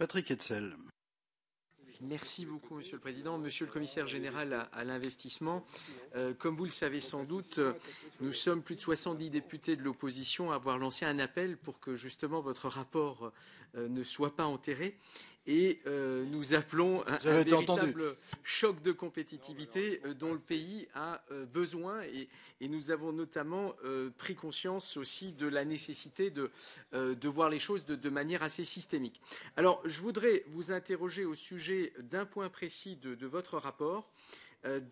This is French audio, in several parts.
Patrick Merci beaucoup, Monsieur le Président. Monsieur le Commissaire général à, l'investissement, euh, comme vous le savez sans doute, nous sommes plus de 70 députés de l'opposition à avoir lancé un appel pour que justement votre rapport euh, ne soit pas enterré et euh, nous appelons un, véritable choc de compétitivité euh, dont le pays a euh, besoin et, nous avons notamment pris conscience aussi de la nécessité de, voir les choses de, manière assez systémique. Alors je voudrais vous interroger au sujet d'un point précis de, de votre rapport.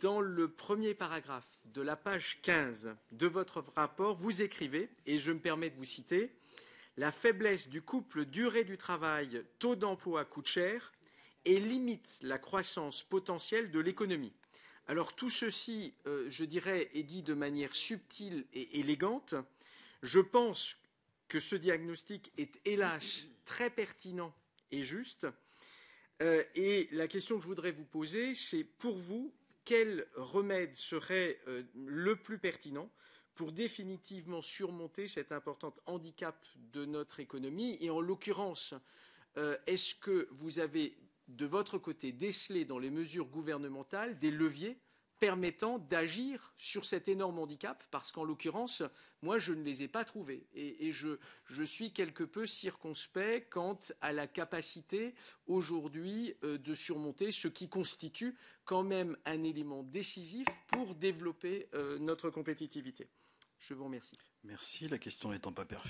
Dans le premier paragraphe de la page 15 de votre rapport, vous écrivez, et je me permets de vous citer, la faiblesse du couple durée du travail taux d'emploi coûte cher et limite la croissance potentielle de l'économie. Alors tout ceci, euh, je dirais, est dit de manière subtile et élégante. Je pense que ce diagnostic est hélas très pertinent et juste. Euh, et la question que je voudrais vous poser, c'est pour vous, quel remède serait euh, le plus pertinent pour définitivement surmonter cet important handicap de notre économie Et en l'occurrence, euh, est-ce que vous avez de votre côté décelé dans les mesures gouvernementales des leviers permettant d'agir sur cet énorme handicap, parce qu'en l'occurrence, moi, je ne les ai pas trouvés. Et, je, suis quelque peu circonspect quant à la capacité aujourd'hui euh, de surmonter ce qui constitue quand même un élément décisif pour développer euh, notre compétitivité. Je vous remercie. Merci. La question n'étant pas perfide.